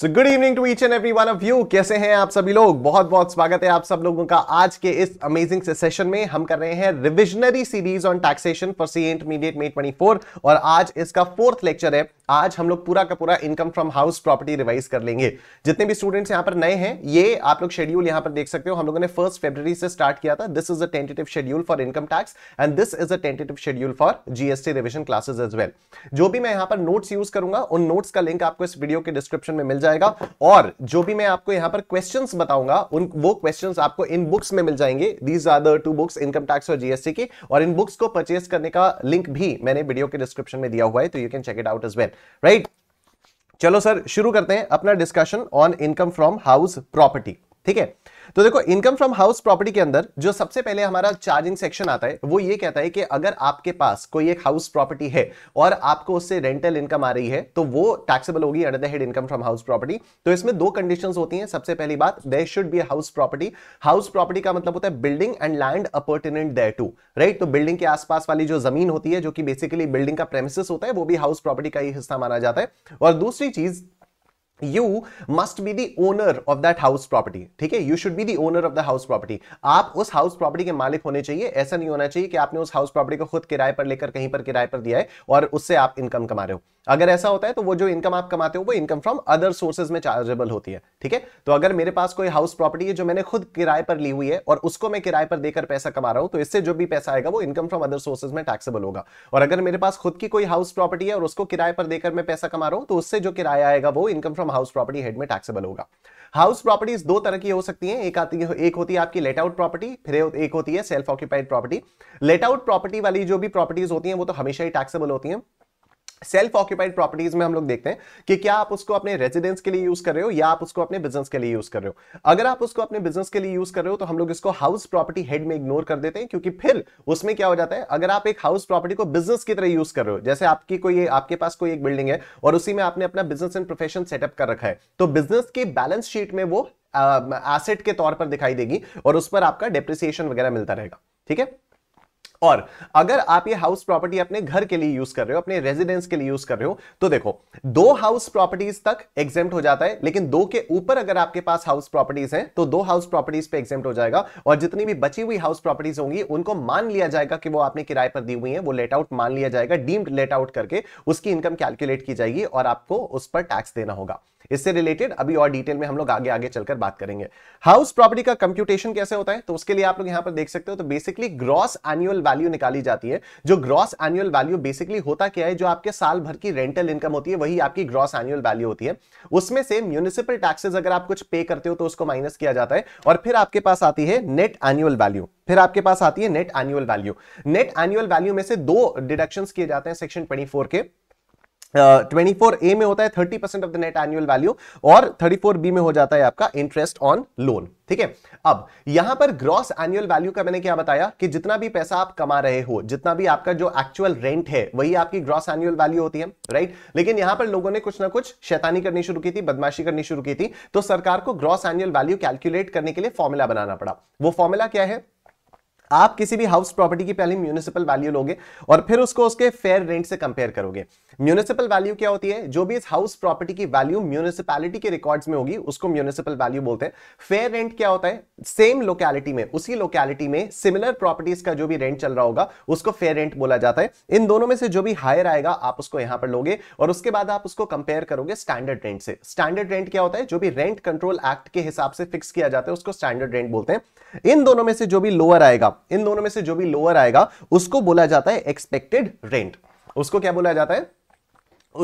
So good evening to each and every one of you कैसे हैं आप सभी लोग बहुत बहुत स्वागत है आप सब लोगों का आज के इस अमेजिंग सेशन में हम कर रहे हैं revisionary series on taxation for C intermediate May four और आज इसका फोर्थ लेक्चर है आज हम लोग पूरा का पूरा income from house property revise कर लेंगे जितने भी स्टूडेंट्स यहाँ पर नए हैं ये आप लोग शेड्यूल यहाँ पर देख सकते हो हम लोगों ने फर्स्ट फेब्रवरी से स्टार्ट किया था this is a tentative schedule for income tax and this is a tentative schedule for GST revision classes as well जो भी मैं यहाँ पर नोट्स यूज करूंगा उन नोट्स का लिंक आपको इस वीडियो के डिस्क्रिप्शन में मिल जाएगा और जो भी मैं आपको यहां पर क्वेश्चन बताऊंगा उन वो क्वेश्चन आपको इन बुक्स में मिल जाएंगे these are the two books income tax और जीएसटी की और इन बुक्स को परचेस करने का लिंक भी मैंने वीडियो के डिस्क्रिप्शन में दिया हुआ है तो you can check it out as well right चलो सर शुरू करते हैं अपना discussion on income from house property ठीक है तो देखो इनकम फ्रॉम हाउस प्रॉपर्टी के अंदर जो सबसे पहले हमारा चार्जिंग सेक्शन आता है वो ये कहता है कि अगर आपके पास कोई एक हाउस प्रॉपर्टी है और आपको उससे रेंटल इनकम आ रही है तो वो टैक्सेबल होगी under the head income from house property तो इसमें दो कंडीशंस होती हैं सबसे पहली बात they should be house property house property का मतलब होता है बिल्डिंग एंड लैंड अपर्टिनेंट दे टू राइट तो बिल्डिंग के आसपास वाली जो जमीन होती है जो कि बेसिकली बिल्डिंग का प्रेमिस होता है वो भी हाउस प्रॉपर्टी का ही हिस्सा माना जाता है और दूसरी चीज you must be the owner of that house property ठीक है you should be the owner of the house property आप उस हाउस प्रॉपर्टी के मालिक होने चाहिए ऐसा नहीं होना चाहिए कि आपने उस हाउस प्रॉपर्टी को खुद किराए पर लेकर कहीं पर किराए पर दिया है और उससे आप इनकम कमा रहे हो अगर ऐसा होता है तो वो जो इनकम आप कमाते हो वो इनकम फ्रॉम अदर सोर्सेज में चार्जेबल होती है ठीक है तो अगर मेरे पास कोई हाउस प्रॉपर्टी है जो मैंने खुद किराए पर ली हुई है और उसको मैं किराए पर देकर पैसा कमा रहा हूं तो इससे जो भी पैसा आएगा वो इनकम फ्रॉम अदर सोर्सेज में टैक्सेबल होगा और अगर मेरे पास खुद की कोई हाउस प्रॉपर्टी है और उसको किराए पर देकर मैं पैसा कमा रहा हूं तो उससे जो किराया आएगा वो income from house property head में टैक्सेबल होगा हाउस प्रॉपर्टीज दो तरह की हो सकती हैं एक आती है एक होती है आपकी लेट आउट प्रॉपर्टी फिर एक होती है self occupied property let out property वाली जो भी प्रॉपर्टीज होती हैं वो तो हमेशा ही टैक्सेबल होती हैं सेल्फ ऑक्यूपाइड प्रॉपर्टीज में हम लोग देखते हैं कि क्या आप उसको अपने रेजिडेंस के लिए यूज कर रहे हो या आप उसको अपने बिजनेस के लिए यूज कर रहे हो अगर आप उसको अपने बिजनेस के लिए यूज कर रहे हो तो हम लोग इसको हाउस प्रॉपर्टी हेड में इग्नोर कर देते हैं क्योंकि फिर उसमें क्या हो जाता है अगर आप एक हाउस प्रॉपर्टी को बिजनेस की तरह यूज कर रहे हो जैसे आपकी कोई आपके पास कोई एक बिल्डिंग है और उसी में आपने अपना बिजनेस एंड प्रोफेशन सेटअप कर रखा है तो बिजनेस की बैलेंस शीट में वो एसेट के तौर पर दिखाई देगी और उस पर आपका डेप्रिसिएशन वगैरह मिलता रहेगा ठीक है और अगर आप ये हाउस प्रॉपर्टी अपने घर के लिए यूज कर रहे हो अपने रेजिडेंस के लिए यूज कर रहे हो तो देखो दो हाउस प्रॉपर्टीज तक एग्जाम हो जाता है लेकिन दो के ऊपर अगर आपके पास हाउस प्रॉपर्टीज हैं तो दो हाउस प्रॉपर्टीज पे एग्जाम हो जाएगा और जितनी भी बची हुई हाउस प्रॉपर्टीज होंगी उनको मान लिया जाएगा कि वो आपने किराए पर दी हुई है वो लेट आउट मान लिया जाएगा डीम्ड लेट आउट करके उसकी इनकम कैलकुलेट की जाएगी और आपको उस पर टैक्स देना होगा इससे रिलेटेड अभी और डिटेल में हम लोग आगे आगे चलकर बात करेंगे हाउस प्रॉपर्टी का कंप्यूटेशन कैसे होता है तो उसके लिए आप लोग यहां पर देख सकते हो तो बेसिकली ग्रॉस एनुअल वैल्यू निकाली जाती है जो ग्रॉस एनुअल वैल्यू बेसिकली होता क्या है जो आपके साल भर की रेंटल इनकम होती है वही आपकी ग्रॉस एनुअल वैल्यू होती है उसमें से म्यूनिसिपल टैक्सेस अगर आप कुछ पे करते हो तो उसको माइनस किया जाता है और फिर आपके पास आती है नेट एनुअल वैल्यू फिर आपके पास आती है net annual value net annual value में से दो डिडक्शंस किए जाते हैं सेक्शन 24 के ट्वेंटी फोर ए में होता है thirty percent of the net annual value और थर्टी फोर बी में हो जाता है आपका इंटरेस्ट ऑन लोन ठीक है अब यहां पर ग्रॉस एनुअल वैल्यू का मैंने क्या बताया कि जितना भी पैसा आप कमा रहे हो जितना भी आपका जो एक्चुअल रेंट है वही आपकी ग्रॉस एनुअल वैल्यू होती है राइट लेकिन यहां पर लोगों ने कुछ ना कुछ शैतानी करनी शुरू की थी बदमाशी करनी शुरू की थी तो सरकार को ग्रॉस एनुअल वैल्यू कैलकुलेट करने के लिए फॉर्मूला बनाना पड़ा वो फॉर्मूला क्या है आप किसी भी हाउस प्रॉपर्टी की पहले म्यूनिसिपल वैल्यू लोगे और फिर उसको उसके फेयर रेंट से कंपेयर करोगे म्यूनिसिपल वैल्यू क्या होती है जो भी इस हाउस प्रॉपर्टी की वैल्यू म्यूनिसिपैलिटी के रिकॉर्ड्स में होगी उसको म्यूनिसिपल वैल्यू बोलते हैं फेयर रेंट क्या होता है सेम लोकैलिटी में उसी लोकैलिटी में सिमिलर प्रॉपर्टीज का जो भी रेंट चल रहा होगा उसको फेयर रेंट बोला जाता है इन दोनों में से जो भी हायर आएगा आप उसको यहां पर लोगे और उसके बाद आप उसको कंपेयर करोगे स्टैंडर्ड रेंट से स्टैंडर्ड रेंट क्या होता है जो भी रेंट कंट्रोल एक्ट के हिसाब से फिक्स किया जाता है उसको स्टैंडर्ड रेंट बोलते हैं इन दोनों में से जो भी लोअर आएगा इन दोनों में से जो भी लोअर आएगा उसको बोला जाता है एक्सपेक्टेड रेंट उसको क्या बोला जाता है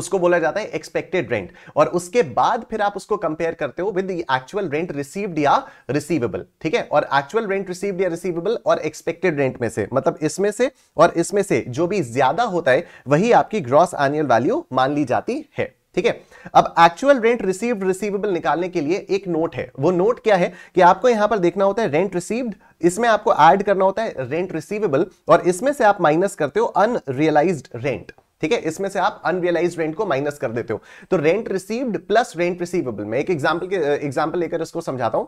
उसको बोला जाता है एक्सपेक्टेड रेंट और उसके बाद फिर आप उसको कंपेयर करते हो विद एक्चुअल रेंट रिसीव्ड या रिसीवेबल ठीक है और एक्चुअल रेंट रिसीव्ड या रिसीवेबल और एक्सपेक्टेड रेंट में से मतलब इसमें से और इसमें से जो भी ज्यादा होता है वही आपकी ग्रॉस एनुअल वैल्यू मान ली जाती है ठीक है अब एक्चुअल रेंट रिसीव्ड रिसीवेबल निकालने के लिए एक नोट है वो नोट क्या है कि आपको यहां पर देखना होता है रेंट रिसीव्ड इसमें आपको ऐड करना होता है रेंट रिसीवेबल और इसमें से आप माइनस करते हो अनरियलाइज रेंट ठीक है इसमें से आप अनरियलाइज रेंट को माइनस कर देते हो तो rent received plus rent receivable मैं एक एग्जाम्पल के एग्जाम्पल लेकर इसको समझाता हूं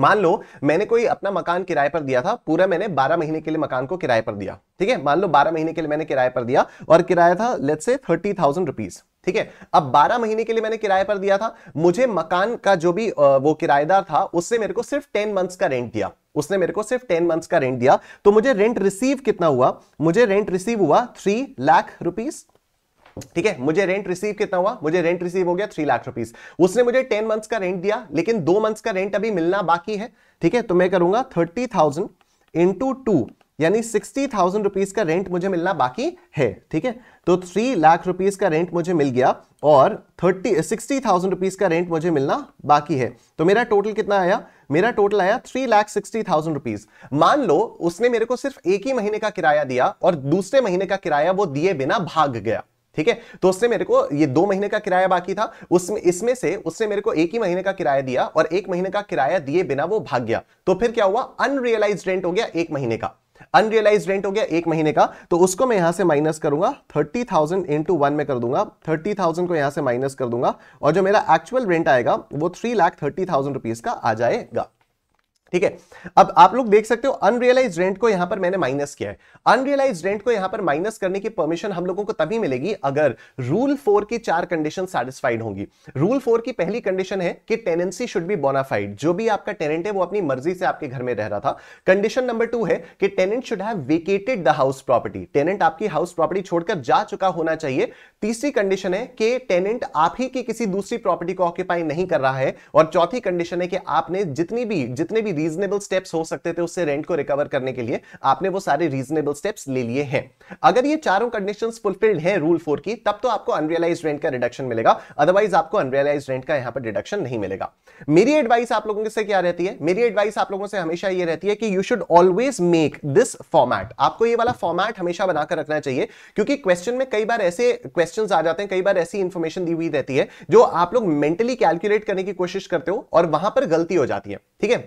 मान लो मैंने कोई अपना मकान किराए पर दिया था पूरा मैंने 12 महीने के लिए मकान को किराए पर दिया ठीक है मान लो 12 महीने के लिए मैंने किराए पर दिया और किराया था लेट से थर्टी थाउजेंड रुपीज ठीक है अब 12 महीने के लिए मैंने किराए पर दिया था मुझे मकान का जो भी वो किराएदार था उससे मेरे को सिर्फ 10 मंथ्स का रेंट दिया उसने मेरे को सिर्फ 10 मंथ्स का रेंट दिया तो मुझे रेंट रिसीव कितना हुआ मुझे रेंट रिसीव हुआ थ्री लाख रुपीस ठीक है मुझे रेंट रिसीव कितना हुआ मुझे रेंट रिसीव हो गया थ्री लाख रुपीज उसने मुझे टेन मंथ्स का रेंट दिया लेकिन दो मंथ्स का रेंट अभी मिलना बाकी है ठीक है तो मैं करूंगा थर्टी थाउजेंड इंटू टू यानी सिक्सटी थाउजेंड रुपीज का रेंट मुझे मिलना बाकी है ठीक है तो थ्री लाख रुपीज का रेंट मुझे मिल गया और थर्टी सिक्सटी थाउजेंड रुपीज का रेंट मुझे मिलना बाकी है तो मेरा टोटल कितना आया मेरा टोटल आया three lakh sixty thousand rupees मान लो उसने मेरे को सिर्फ एक ही महीने का किराया दिया और दूसरे महीने का किराया वो दिए बिना भाग गया ठीक है तो उसने मेरे को ये दो महीने का किराया बाकी था उसमें इसमें से उसने मेरे को एक ही महीने का किराया दिया और एक महीने का किराया दिए बिना वो भाग गया तो फिर क्या हुआ अनरियलाइज रेंट हो गया एक महीने का अनरियलाइज रेंट हो गया एक महीने का तो उसको मैं यहां से माइनस करूंगा थर्टी थाउजेंड इंटू वन में कर दूंगा थर्टी थाउजेंड को यहां से माइनस कर दूंगा और जो मेरा एक्चुअल रेंट आएगा वो three lakh thirty thousand rupees का आ जाएगा ठीक है अब आप लोग देख सकते हो अनरियलाइज रेंट को यहां पर मैंने माइनस किया है अनरियलाइज रेंट को यहां पर माइनस करने की परमिशन हम लोगों को तभी मिलेगी अगर रूल फोर की चार कंडीशन सेटिस्फाइड होंगी रूल फोर की पहली कंडीशन है कि टेनेंसी शुड बी बोनाफाइड जो भी आपका टेनेंट है वो अपनी मर्जी से आपके घर में रह रहा था कंडीशन नंबर टू है कि tenant should have vacated the house property tenant आपकी हाउस प्रॉपर्टी छोड़कर जा चुका होना चाहिए तीसरी कंडीशन है कि टेनेंट आप ही की किसी दूसरी प्रॉपर्टी को ऑक्यूपाई नहीं कर रहा है और चौथी कंडीशन है कि आपने जितनी भी जितने भी रीजनेबल स्टेप्स हो सकते थे उससे रेंट को रिकवर करने के लिए आपने वो सारे रीजनेबल स्टेप्स ले लिए हैं अगर ये चारों कंडीशंस फुलफिल्ड है रूल फोर की तब तो आपको अनरियलाइज रेंट का रिडक्शन मिलेगा अदरवाइज आपको अनरियलाइज रेंट का यहां पर डिडक्शन नहीं मिलेगा मेरी एडवाइस आप लोगों से क्या रहती है मेरी एडवाइस आप लोगों से हमेशा ये रहती है कि you should always make this format आपको ये वाला फॉर्मैट हमेशा बनाकर रखना चाहिए क्योंकि क्वेश्चन में कई बार ऐसे क्वेश्चन आ जाते हैं कई बार ऐसी इंफॉर्मेशन दी हुई रहती है जो आप लोग मेंटली कैलकुलेट करने की कोशिश करते हो और वहां पर गलती हो जाती है ठीक है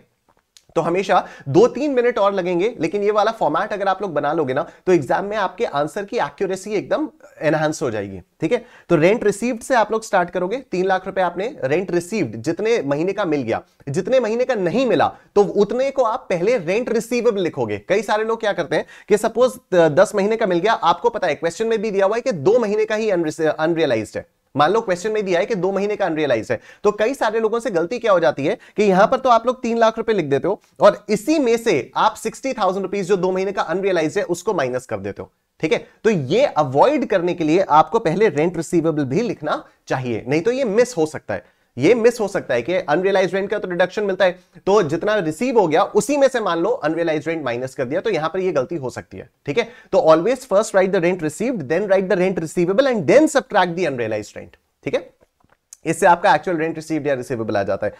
तो हमेशा दो तीन मिनट और लगेंगे लेकिन ये वाला फॉर्मेट अगर आप लोग बना लोगे ना तो एग्जाम में आपके आंसर की एक्यूरेसी एकदम एनहांस हो जाएगी ठीक है तो रेंट रिसीव्ड से आप लोग स्टार्ट करोगे तीन लाख रुपए आपने रेंट रिसीव्ड जितने महीने का मिल गया जितने महीने का नहीं मिला तो उतने को आप पहले रेंट रिसीवेबल लिखोगे कई सारे लोग क्या करते हैं कि सपोज दस महीने का मिल गया आपको पता है क्वेश्चन में भी दिया हुआ है कि दो महीने का ही अनरियलाइज है मान लो क्वेश्चन में दिया है कि दो महीने का अनरियलाइज है तो कई सारे लोगों से गलती क्या हो जाती है कि यहां पर तो आप लोग तीन लाख रुपए लिख देते हो और इसी में से आप सिक्सटी थाउजेंड रुपीज जो दो महीने का अनरियलाइज है उसको माइनस कर देते हो ठीक है तो ये अवॉइड करने के लिए आपको पहले रेंट रिसीवेबल भी लिखना चाहिए नहीं तो ये मिस हो सकता है ये मिस हो सकता है कि अनरियलाइज रेंट का तो रिडक्शन मिलता है तो जितना रिसीव हो गया उसी में से मान लो अनरियलाइज रेंट माइनस कर दिया तो यहां पर ये गलती हो सकती है ठीक है तो always first write the rent received then write the rent receivable and then subtract the unrealised rent ठीक है इससे आपका एक्चुअल रेंट रिसीव्ड या रिसीवेबल आ जाता है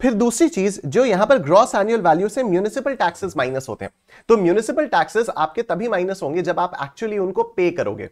फिर दूसरी चीज जो यहां पर ग्रॉस एनुअल वैल्यू से म्यूनिसिपल टैक्सेस माइनस होते हैं तो म्यूनिसिपल टैक्सेस आपके तभी माइनस होंगे जब आप एक्चुअली उनको पे करोगे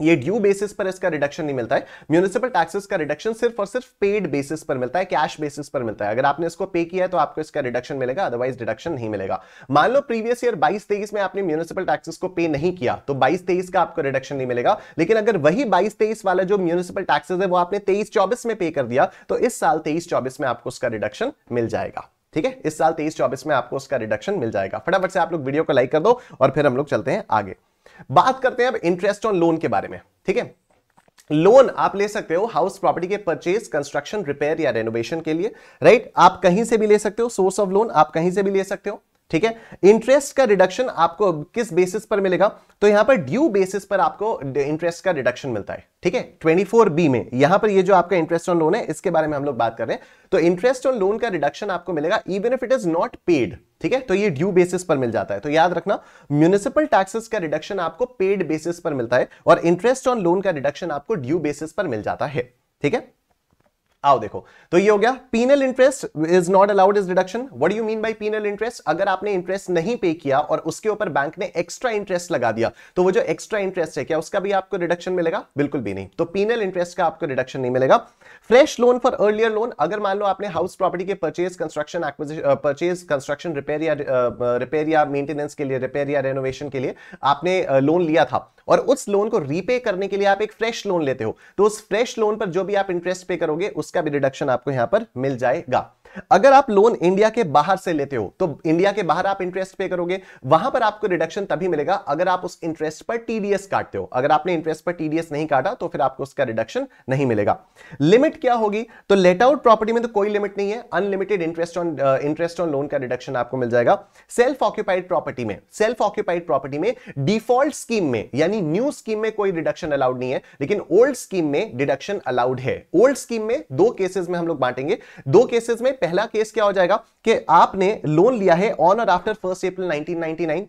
ये ड्यू बेसिस पर इसका रिडक्शन नहीं मिलता है म्यूनिसिपल टैक्सेस का रिडक्शन सिर्फ और सिर्फ पेड बेसिस पर मिलता है कैश बेसिस पर मिलता है अगर आपने इसको पे किया है तो आपको इसका रिडक्शन मिलेगा अदरवाइज डिडक्शन नहीं मिलेगा मान लो प्रीवियस ईयर 22 तेईस में आपने म्यूनिसिपल टैक्सेस को पे नहीं किया तो 22 तेईस का आपको रिडक्शन नहीं मिलेगा लेकिन अगर वही बाईस तेईस वाला जो म्यूनिसिपल टैक्सेस है वो आपने तेईस चौबीस में पे कर दिया तो इस साल तेईस चौबीस में आपको उसका रिडक्शन मिल जाएगा ठीक है इस साल तेईस चौबीस में आपको उसका रिडक्शन मिल जाएगा फटाफट से आप लोग वीडियो को लाइक कर दो और फिर हम लोग चलते हैं आगे बात करते हैं अब इंटरेस्ट ऑन लोन के बारे में ठीक है लोन आप ले सकते हो हाउस प्रॉपर्टी के परचेज कंस्ट्रक्शन रिपेयर या रेनोवेशन के लिए राइट आप कहीं से भी ले सकते हो सोर्स ऑफ लोन आप कहीं से भी ले सकते हो ठीक है इंटरेस्ट का रिडक्शन आपको किस बेसिस पर मिलेगा तो यहां पर ड्यू बेसिस पर आपको इंटरेस्ट का रिडक्शन मिलता है ठीक है 24 बी में यहां पर ये जो आपका इंटरेस्ट ऑन लोन है इसके बारे में हम लोग बात कर रहे हैं तो इंटरेस्ट ऑन लोन का रिडक्शन आपको मिलेगा even if it is not paid ठीक है तो ये ड्यू बेसिस पर मिल जाता है तो याद रखना म्यूनिसिपल टैक्सेस का रिडक्शन आपको पेड बेसिस पर मिलता है और इंटरेस्ट ऑन लोन का रिडक्शन आपको ड्यू बेसिस पर मिल जाता है ठीक है आओ देखो तो ये हो गया penal interest is not allowed is deduction what you mean by penal interest अगर आपने इंटरेस्ट नहीं पे किया और उसके ऊपर बैंक ने एक्स्ट्रा इंटरेस्ट लगा दिया तो वो जो एक्स्ट्रा इंटरेस्ट है क्या उसका भी आपको रिडक्शन मिलेगा बिल्कुल भी नहीं तो पीनल इंटरेस्ट का आपको रिडक्शन नहीं मिलेगा fresh loan for earlier loan अगर मान लो आपने हाउस प्रॉपर्टी के purchase construction purchase construction repair या रिपेयर या मेंटेनेंस के लिए रिपेयर या रेनोवेशन के लिए आपने लोन लिया था और उस लोन को रीपे करने के लिए आप एक फ्रेश लोन लेते हो तो उस फ्रेश लोन पर जो भी आप इंटरेस्ट पे करोगे उस का भी डिडक्शन आपको यहां पर मिल जाएगा अगर आप लोन इंडिया के बाहर से लेते हो तो इंडिया के बाहर आप इंटरेस्ट पे करोगे वहां पर आपको रिडक्शन तभी मिलेगा अगर आप उस इंटरेस्ट पर टीडीएस काटते हो अगर आपने इंटरेस्ट पर टीडीएस नहीं काटा तो फिर आपको उसका रिडक्शन नहीं मिलेगा लिमिट क्या होगी तो लेट आउट प्रॉपर्टी में तो कोई लिमिट नहीं है unlimited interest on interest on loan का रिडक्शन आपको मिल जाएगा सेल्फ ऑक्यूपाइड प्रॉपर्टी में सेल्फ ऑक्यूपाइड प्रॉपर्टी में डिफॉल्ट स्कीम में यानी न्यू स्कीम में कोई रिडक्शन अलाउड नहीं है लेकिन ओल्ड स्कीम में डिडक्शन अलाउड है ओल्ड स्कीम में दो केसेस में हम लोग बांटेंगे दो केसेस में पहला केस क्या हो जाएगा कि आपने लोन लिया है ऑन और आफ्टर फर्स्ट अप्रैल 1999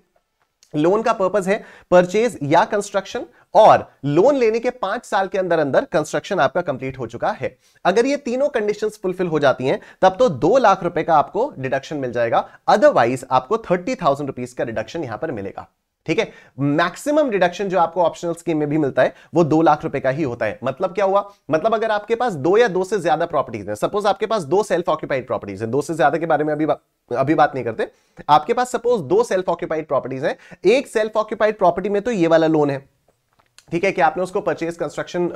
लोन का पर्पज है परचेज या कंस्ट्रक्शन और लोन लेने के पांच साल के अंदर अंदर कंस्ट्रक्शन आपका कंप्लीट हो चुका है अगर ये तीनों कंडीशन फुलफिल हो जाती हैं तब तो दो लाख रुपए का आपको डिडक्शन मिल जाएगा अदरवाइज आपको थर्टी थाउजेंड रुपीज का डिडक्शन यहां पर मिलेगा ठीक है मैक्सिमम डिडक्शन जो आपको ऑप्शनल स्कीम में भी मिलता है वो दो लाख रुपए का ही होता है मतलब क्या हुआ मतलब अगर आपके पास दो या दो से ज्यादा प्रॉपर्टीज हैं सपोज आपके पास दो सेल्फ ऑक्यूपाइड प्रॉपर्टीज हैं दो से ज्यादा के बारे में अभी बा, अभी बात नहीं करते आपके पास सपोज दो सेल्फ ऑक्यूपाइड प्रॉपर्टीज हैं एक सेल्फ ऑक्यूपाइड प्रॉपर्टी में तो ये वाला लोन है ठीक है कि आपने उसको परचेज कंस्ट्रक्शन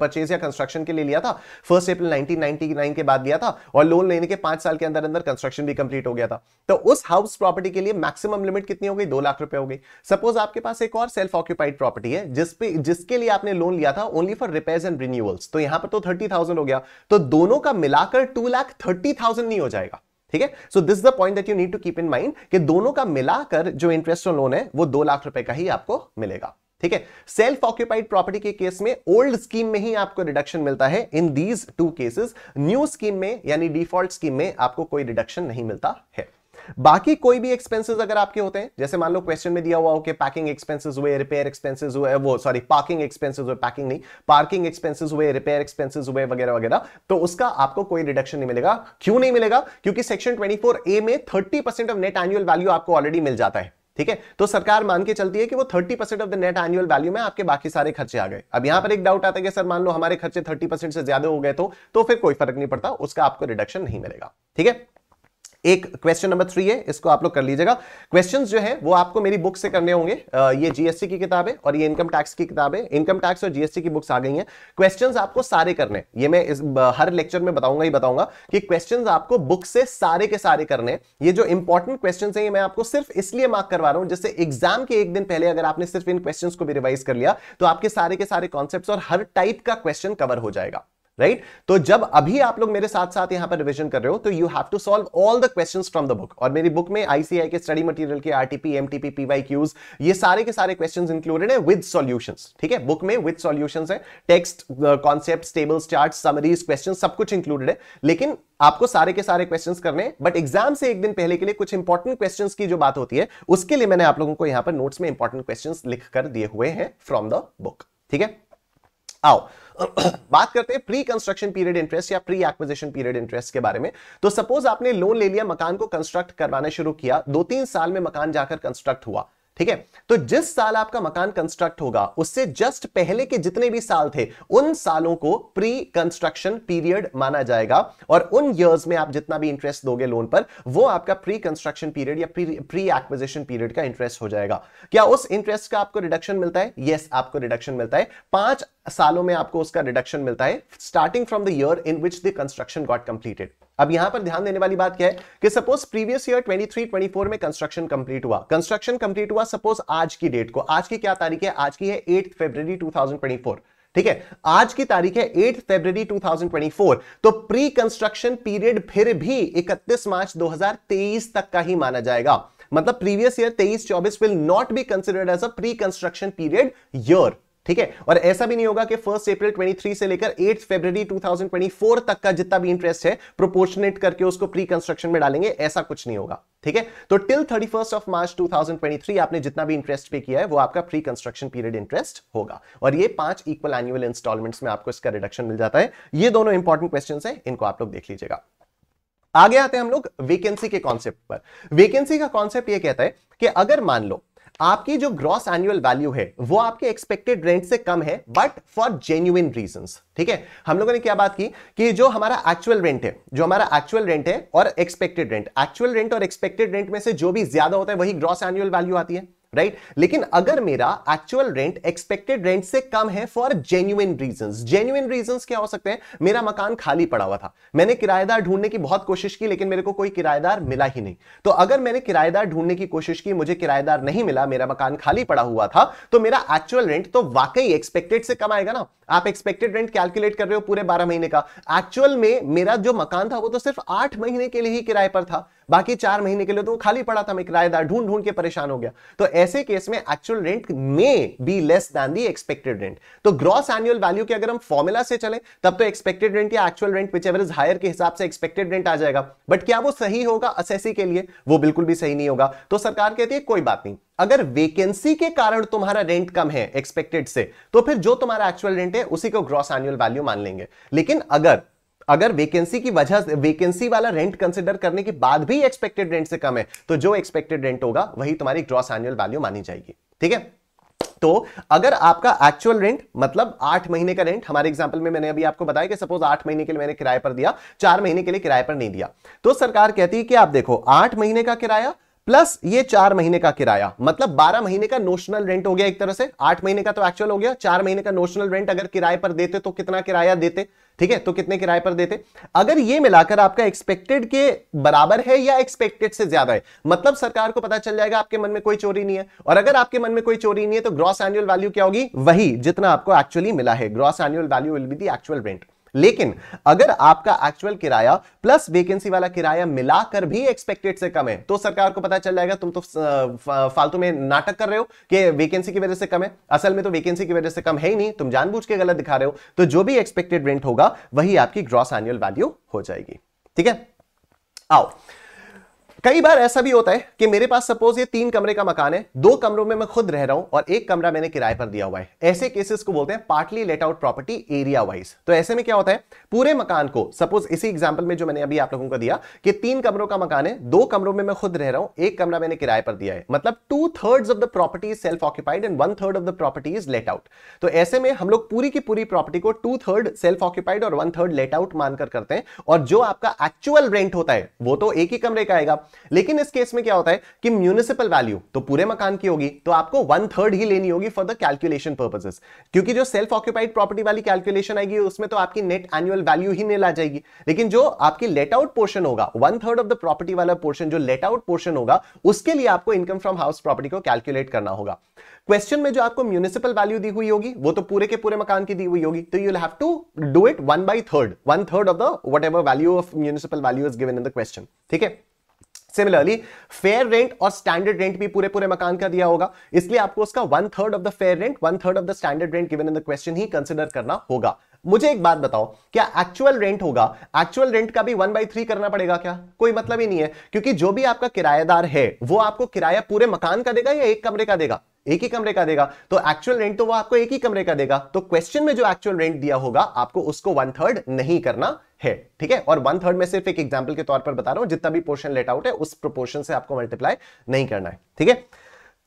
परचेज या कंस्ट्रक्शन के लिए लिया था फर्स्ट अप्रैल 1999 के बाद लिया था और लोन लेने के पांच साल के अंदर अंदर कंस्ट्रक्शन भी कंप्लीट हो गया था तो उस हाउस प्रॉपर्टी के लिए मैक्सिमम लिमिट कितनी हो गई दो लाख रुपए हो गई सपोज आपके पास एक और सेल्फ ऑक्यूपाइड प्रॉपर्टी है पे, जिसके लिए आपने लोन लिया था only for repair and renewals तो यहां पर तो थर्टी हो गया तो दोनों का मिलाकर टू लाख थर्टी थाउजेंड नहीं हो जाएगा ठीक है so this the point that you need to keep in mind कि दोनों का मिलाकर जो इंटरेस्ट ऑन लोन है वो दो लाख रुपए का ही आपको मिलेगा ठीक है सेल्फ ऑक्यूपाइड प्रॉपर्टी के केस में ओल्ड स्कीम में ही आपको रिडक्शन मिलता है in these two cases new scheme में यानी डिफॉल्ट स्कीम में आपको कोई रिडक्शन नहीं मिलता है बाकी कोई भी एक्सपेंसेस अगर आपके होते हैं जैसे मान लो क्वेश्चन में दिया हुआ हो कि पैकिंग एक्सपेंसेस हुए रिपेयर एक्सपेंसेस हुए वो सॉरी पार्किंग एक्सपेंसेस हुए पैकिंग नहीं पार्किंग एक्सपेंसेस हुए रिपेयर एक्सपेंसेस हुए वगैरह वगैरह तो उसका आपको कोई रिडक्शन नहीं मिलेगा क्यों नहीं मिलेगा क्योंकि सेक्शन ट्वेंटी ए में thirty of net annual value आपको ऑलरेडी मिल जाता है ठीक है तो सरकार मान के चलती है कि वो 30 percent of the net annual value में आपके बाकी सारे खर्चे आ गए अब यहां पर एक डाउट आता है कि सर मान लो हमारे खर्चे 30 परसेंट से ज्यादा हो गए तो, तो फिर कोई फर्क नहीं पड़ता उसका आपको रिडक्शन नहीं मिलेगा ठीक है एक क्वेश्चन नंबर थ्री है इसको आप लोग कर लीजिएगा क्वेश्चन जो है वो आपको मेरी बुक से करने होंगे ये जीएसटी की किताब है और ये इनकम टैक्स की किताब है इनकम टैक्स और जीएसटी की बुक्स आ गई हैं क्वेश्चन आपको सारे करने ये मैं इस हर लेक्चर में बताऊंगा ही बताऊंगा कि क्वेश्चन आपको बुक से सारे के सारे करने ये जो इंपॉर्टेंट क्वेश्चन है ये मैं आपको सिर्फ इसलिए मार्क करवा रहा हूं जिससे एग्जाम के एक दिन पहले अगर आपने सिर्फ इन क्वेश्चन को भी रिवाइज कर लिया तो आपके सारे के सारे कॉन्सेप्ट और हर टाइप का क्वेश्चन कवर हो जाएगा राइट right? तो जब अभी आप लोग मेरे साथ साथ यहां पर रिवीजन कर रहे हो तो you have to solve all the questions from the book और मेरी बुक में आईसीआई के स्टडी मटेरियल के आरटीपी एमटीपी पीवाईक्यूज ये सारे के सारे क्वेश्चंस इंक्लूडेड है विद सॉल्यूशंस ठीक है बुक में विद सॉल्यूशंस है text concept tables chart summaries question सब कुछ इंक्लूडेड है लेकिन आपको सारे के सारे क्वेश्चन करने बट एग्जाम से एक दिन पहले के लिए कुछ इंपॉर्टेंट क्वेश्चन की जो बात होती है उसके लिए मैंने आप लोगों को यहां पर नोट्स में इंपॉर्टेंट क्वेश्चन लिख कर दिए हुए हैं फ्रॉम द बुक ठीक है आओ बात करते हैं प्री कंस्ट्रक्शन पीरियड इंटरेस्ट या प्री एक्विजिशन पीरियड इंटरेस्ट के बारे में तो सपोज आपने लोन ले लिया मकान को कंस्ट्रक्ट करवाना शुरू किया दो तीन साल में मकान जाकर कंस्ट्रक्ट हुआ ठीक है तो जिस साल आपका मकान कंस्ट्रक्ट होगा उससे जस्ट पहले के जितने भी साल थे उन सालों को प्री कंस्ट्रक्शन पीरियड माना जाएगा और उन ईयर्स में आप जितना भी इंटरेस्ट दोगे लोन पर वो आपका प्री कंस्ट्रक्शन पीरियड या प्री एक्विजिशन पीरियड का इंटरेस्ट हो जाएगा क्या उस इंटरेस्ट का आपको रिडक्शन मिलता है यस yes, आपको रिडक्शन मिलता है पांच सालों में आपको उसका रिडक्शन मिलता है starting from the year in which the construction got completed अब यहां पर ध्यान देने वाली बात क्या है कि सपोज प्रीवियस ईयर 23 24 में कंस्ट्रक्शन कंप्लीट हुआ कंस्ट्रक्शन कंप्लीट हुआ सपोज आज की डेट को आज की क्या तारीख है आज की है 8 फरवरी 2024 ठीक है आज की तारीख है 8 फरवरी 2024 तो प्री कंस्ट्रक्शन पीरियड फिर भी 31 मार्च 2023 तक का ही माना जाएगा मतलब previous year 23 24 will not be considered as a pre construction period year ठीक है और ऐसा भी नहीं होगा कि फर्स्ट अप्रैल 23 से लेकर थाउजेंड फरवरी 2024 तक का जितना भी इंटरेस्ट है प्रोपोर्शनेट करके उसको प्री कंस्ट्रक्शन में डालेंगे ऐसा कुछ नहीं होगा ठीक है तो टिल थर्टी ऑफ मार्च 2023 आपने जितना भी इंटरेस्ट पे किया है वो आपका प्री कंस्ट्रक्शन पीरियड इंटरेस्ट होगा और ये पांच इक्वल एनुअल इंस्टॉलमेंट्स में आपको इसका रिडक्शन मिल जाता है ये दोनों इंपॉर्टेंट क्वेश्चन है इनको आप लोग देख लीजिएगा आगे आते हैं हम लोग वेकेंसी के कॉन्सेप्ट पर वेकेंसी का कॉन्सेप्ट ये कहता है कि अगर मान लो आपकी जो ग्रॉस एनुअल वैल्यू है वो आपके एक्सपेक्टेड रेंट से कम है बट फॉर जेन्यून रीजन ठीक है हम लोगों ने क्या बात की कि जो हमारा एक्चुअल रेंट है जो हमारा एक्चुअल रेंट है और एक्सपेक्टेड रेंट एक्चुअल रेंट और एक्सपेक्टेड रेंट में से जो भी ज्यादा होता है वही ग्रॉस एनुअल वैल्यू आती है राइट right? लेकिन अगर मेरा एक्चुअल रेंट एक्सपेक्टेड रेंट से कम है for genuine reason genuine reason क्या हो सकते हैं मेरा मकान खाली पड़ा हुआ था मैंने किराएदार ढूंढने की बहुत कोशिश की लेकिन मेरे को कोई किराएदार मिला ही नहीं तो अगर मैंने किराएदार ढूंढने की कोशिश की मुझे किराएदार नहीं मिला मेरा मकान खाली पड़ा हुआ था तो मेरा एक्चुअल रेंट तो वाकई एक्सपेक्टेड से कम आएगा ना आप एक्सपेक्टेड रेंट कैलकुलेट कर रहे हो पूरे बारह महीने का एक्चुअल में मेरा जो मकान था वो तो सिर्फ आठ महीने के लिए ही किराए पर था बाकी चार महीने के लिए तो वो खाली पड़ा था मैं किराएदार ढूंढ ढूंढ के परेशान हो गया तो ऐसे केस में actual rent may be less than the expected rent तो ग्रॉस एनुअल वैल्यू के अगर हम फॉर्मुला से चले तब तो एक्सपेक्टेड रेंट या actual rent which average higher के हिसाब से एक्सपेक्टेड रेंट आ जाएगा बट क्या वो सही होगा असेसी के लिए वो बिल्कुल भी सही नहीं होगा तो सरकार कहती है कोई बात नहीं अगर वेकेंसी के कारण तुम्हारा रेंट कम है एक्सपेक्टेड से तो फिर जो तुम्हारा एक्चुअल रेंट है उसी को ग्रॉस एनुअल वैल्यू मान लेंगे लेकिन अगर अगर वेकेंसी की वजह वेकेंसी वाला रेंट कंसिडर करने के बाद भी एक्सपेक्टेड रेंट से कम है तो जो एक्सपेक्टेड रेंट होगा वही तुम्हारी ग्रॉस एनुअल वैल्यू मानी जाएगी ठीक है तो अगर आपका एक्चुअल रेंट मतलब आठ महीने का रेंट हमारे एग्जाम्पल में मैंने अभी आपको बताया कि सपोज आठ महीने के लिए मैंने किराए पर दिया चार महीने के लिए किराए पर नहीं दिया तो सरकार कहती है कि आप देखो आठ महीने का किराया प्लस ये चार महीने का किराया मतलब बारह महीने का नोशनल रेंट हो गया एक तरह से आठ महीने का तो एक्चुअल हो गया चार महीने का नोशनल रेंट अगर किराए पर देते तो कितना किराया देते ठीक है तो कितने किराए पर देते अगर ये मिलाकर आपका एक्सपेक्टेड के बराबर है या एक्सपेक्टेड से ज्यादा है मतलब सरकार को पता चल जाएगा आपके मन में कोई चोरी नहीं है और अगर आपके मन में कोई चोरी नहीं है तो ग्रॉस एनुअल वैल्यू क्या होगी वही जितना आपको एक्चुअली मिला है gross annual value will be the actual rent लेकिन अगर आपका एक्चुअल किराया प्लस वेकेंसी वाला किराया मिलाकर भी एक्सपेक्टेड से कम है तो सरकार को पता चल जाएगा तुम तो फालतू में नाटक कर रहे हो कि वेकेंसी की वजह से कम है असल में तो वेकेंसी की वजह से कम है ही नहीं तुम जानबूझ के गलत दिखा रहे हो तो जो भी एक्सपेक्टेड रेंट होगा वही आपकी ग्रॉस एनुअल वैल्यू हो जाएगी ठीक है आओ कई बार ऐसा भी होता है कि मेरे पास सपोज ये तीन कमरे का मकान है दो कमरों में मैं खुद रह रहा हूं और एक कमरा मैंने किराए पर दिया हुआ है ऐसे केसेस को बोलते हैं partly let out property area wise तो ऐसे में क्या होता है पूरे मकान को सपोज इसी एग्जाम्पल में जो मैंने अभी आप लोगों को दिया कि तीन कमरों का मकान है दो कमरों में मैं खुद रह रहा हूं एक कमरा मैंने किराए पर दिया है मतलब two third of the property is self occupied and one third of the property is let out तो ऐसे में हम लोग पूरी की पूरी प्रॉपर्टी को टू थर्ड सेल्फ ऑक्यूपाइड और वन थर्ड लेट आउट मानकर करते हैं और जो आपका एक्चुअल रेंट होता है वो तो एक ही कमरे का आएगा लेकिन इस केस में क्या होता है कि म्यूनिसिपल वैल्यू तो पूरे मकान की होगी तो आपको वन थर्ड ही लेनी होगी फॉर द कैलकुलेशन पर्पजेस क्योंकि जो सेल्फ ऑक्यूपाइड प्रॉपर्टी वाली कैलकुलेशन आएगी उसमें तो आपकी नेट एनुअल वैल्यू ही नहीं ला जाएगी लेकिन जो आपकी लेट आउट पोर्शन होगा one third of the property वाला पोर्शन जो लेट आउट पोर्शन होगा उसके लिए आपको इनकम फ्रॉम हाउस प्रॉपर्टी को कैलकुलेट करना होगा क्वेश्चन में जो आपको म्यूनिसिपल वैल्यू दी हुई होगी वो तो पूरे के पूरे मकान की दी हुई होगी तो you have to do it one by three one third of the whatever value of municipal value is given in the question ठीक है सिमिलरली फेयर रेंट और स्टैंडर्ड रेंट भी पूरे पूरे मकान का दिया होगा इसलिए आपको उसका one third of the fair rent one third of the standard rent given in the question ही कंसिडर करना होगा मुझे एक बात बताओ क्या एक्चुअल रेंट होगा एक्चुअल रेंट का भी वन बाई थ्री करना पड़ेगा क्या कोई मतलब ही नहीं है क्योंकि जो भी आपका किराएदार है वो आपको किराया पूरे मकान का देगा या एक कमरे का देगा एक ही कमरे का देगा तो एक्चुअल रेंट तो वो आपको एक ही कमरे का देगा तो क्वेश्चन में जो एक्चुअल रेंट दिया होगा आपको उसको वन थर्ड नहीं करना है ठीक है और वन थर्ड में सिर्फ एक एग्जाम्पल के तौर पर बता रहा हूं जितना भी पोर्शन लेट आउट है उस प्रोपोर्शन से आपको मल्टीप्लाई नहीं करना है ठीक है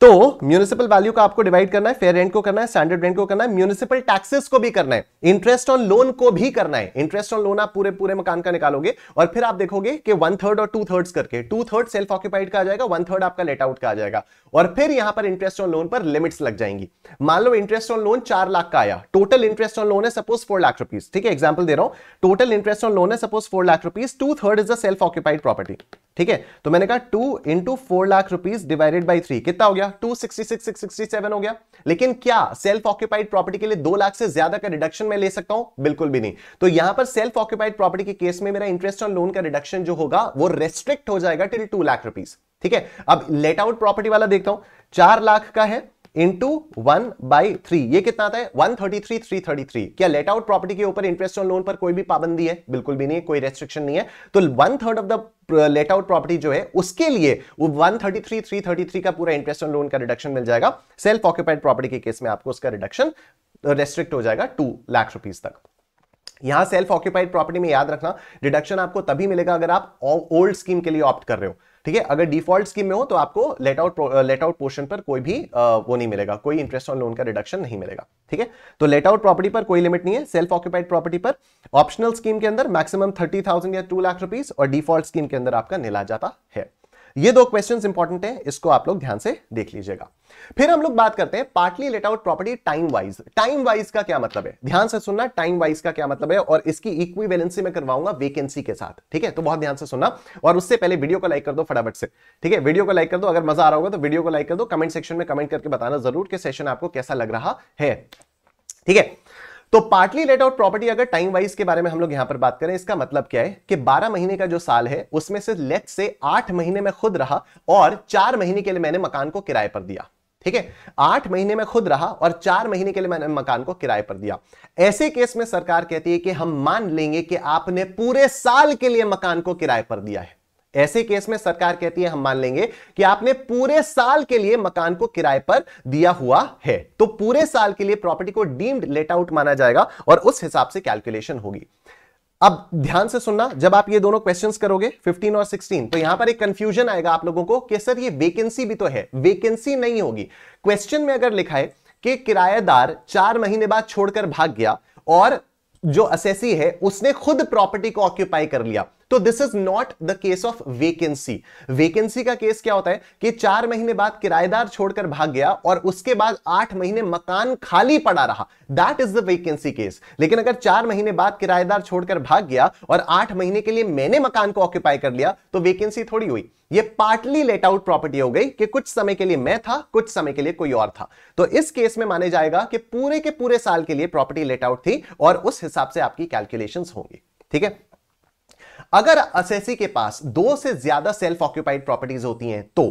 तो म्यूनिसिपल वैल्यू का आपको डिवाइड करना है फेयर रेंट को करना है स्टैंडर्ड रेंट को करना है म्यूनिसिपल टैक्सेस को भी करना है इंटरेस्ट ऑन लोन को भी करना है इंटरेस्ट ऑन लोन आप पूरे पूरे मकान का निकालोगे और फिर आप देखोगे कि वन थर्ड और टू थर्ड करके टू थर्ड सेल्फ ऑक्यूपाइड का आ जाएगा वन थर्ड आपका लेट आउट का आ जाएगा और फिर यहां पर इंटरेस्ट ऑन लोन पर लिमिट्स लग जाएंगी मान लो इंटरेस्ट ऑन लोन चार लाख का आया टोटल इंटरेस्ट ऑन लोन है सपोज फोर लाख रुपीज ठीक है एग्जाम्पल दे रहा हूं टोटल इंटरेस्ट ऑन लोन है suppose four lakh rupees two third is the self occupied property ठीक है तो मैंने कहा two into four lakh rupees divided by three कितना हो गया two sixty six six sixty seven हो गया लेकिन क्या सेल्फ ऑक्यूपाइड प्रॉपर्टी के लिए दो लाख से ज्यादा का रिडक्शन मैं ले सकता हूं बिल्कुल भी नहीं तो यहां पर सेल्फ ऑक्यूपाइड प्रॉपर्टी के केस में मेरा इंटरेस्ट ऑन लोन का रिडक्शन जो होगा वो रेस्ट्रिक्ट हो जाएगा टिल टू लाख रुपीज ठीक है अब लेट आउट प्रॉपर्टी वाला देखता हूं चार लाख का है इंटू वन बाई थ्री ये कितना आता है थर्टी थ्री क्या लेट आउट प्रॉपर्टी के ऊपर इंटरेस्ट ऑन लोन पर कोई भी पाबंदी है बिल्कुल भी नहीं कोई रेस्ट्रिक्शन नहीं है तो one third of the let out property जो है उसके लिए वो 133 333 का पूरा इंटरेस्ट ऑन लोन का रिडक्शन मिल जाएगा सेल्फ ऑक्यूपाइड प्रॉपर्टी के केस में आपको उसका रिडक्शन रेस्ट्रिक्ट uh, हो जाएगा टू लाख रुपीज तक यहां सेल्फ ऑक्यूपाइड प्रॉपर्टी में याद रखना रिडक्शन आपको तभी मिलेगा अगर आप ओल्ड स्कीम के लिए ऑप्ट कर रहे हो ठीक है अगर डिफॉल्ट स्कीम में हो तो आपको let out let out portion पर कोई भी uh, वो नहीं मिलेगा कोई इंटरेस्ट ऑन लोन का रिडक्शन नहीं मिलेगा ठीक है तो लेट आउट प्रॉपर्टी पर कोई लिमिट नहीं है सेल्फ ऑक्यूपाइड प्रॉपर्टी पर ऑप्शनल स्कीम के अंदर मैक्सिमम थर्टी थाउजेंड या टू लाख रुपीज और डिफॉल्ट स्कीम के अंदर आपका निला जाता है ये दो क्वेश्चंस इंपॉर्टेंट हैं इसको आप लोग ध्यान से देख लीजिएगा फिर हम लोग बात करते हैं partly let out property time wise time wise का क्या मतलब है ध्यान से सुनना टाइम वाइज का क्या मतलब है और इसकी इक्वी वैलेंसी में करवाऊंगा वेकेंसी के साथ ठीक है तो बहुत ध्यान से सुनना और उससे पहले वीडियो को लाइक कर दो फटाफट से ठीक है वीडियो को लाइक कर दो अगर मजा आ रहा होगा तो वीडियो को लाइक कर दो कमेंट सेक्शन में कमेंट करके बताना जरूर कि सेशन आपको कैसा लग रहा है ठीक है तो पार्टली लेट आउट प्रॉपर्टी अगर टाइम वाइज के बारे में हम लोग यहां पर बात करें इसका मतलब क्या है कि 12 महीने का जो साल है उसमें से लेट से 8 महीने में खुद रहा और 4 महीने के लिए मैंने मकान को किराए पर दिया ठीक है आठ महीने में खुद रहा और चार महीने के लिए मैंने मकान को किराए पर दिया ऐसे केस में सरकार कहती है कि हम मान लेंगे कि आपने पूरे साल के लिए मकान को किराए पर दिया है ऐसे केस में सरकार कहती है हम मान लेंगे कि आपने पूरे साल के लिए मकान को किराए पर दिया हुआ है तो पूरे साल के लिए प्रॉपर्टी को डीम्ड लेट आउट माना जाएगा और उस हिसाब से कैलकुलेशन होगी अब ध्यान से सुनना जब आप ये दोनों क्वेश्चंस करोगे 15 और 16 तो यहां पर एक कंफ्यूजन आएगा आप लोगों को कि सर ये वेकेंसी भी तो है वेकेंसी नहीं होगी क्वेश्चन में अगर लिखा है कि किराएदार चार महीने बाद छोड़कर भाग गया और जो असेसी है उसने खुद प्रॉपर्टी को ऑक्यूपाई कर लिया तो this is not the case of vacancy vacancy का केस क्या होता है कि चार महीने बाद किराएदार छोड़कर भाग गया और उसके बाद आठ महीने मकान खाली पड़ा रहा that is the vacancy case लेकिन अगर चार महीने बाद किराएदार छोड़कर भाग गया और आठ महीने के लिए मैंने मकान को ऑक्यूपाई कर लिया तो वेकेंसी थोड़ी हुई ये पार्टली लेट आउट प्रॉपर्टी हो गई कि कुछ समय के लिए मैं था कुछ समय के लिए कोई और था तो इस केस में माने जाएगा कि पूरे के पूरे साल के लिए प्रॉपर्टी लेट आउट थी और उस हिसाब से आपकी कैलकुलेशंस होंगी ठीक है अगर असेसी के पास दो से ज्यादा सेल्फ ऑक्यूपाइड प्रॉपर्टीज होती हैं तो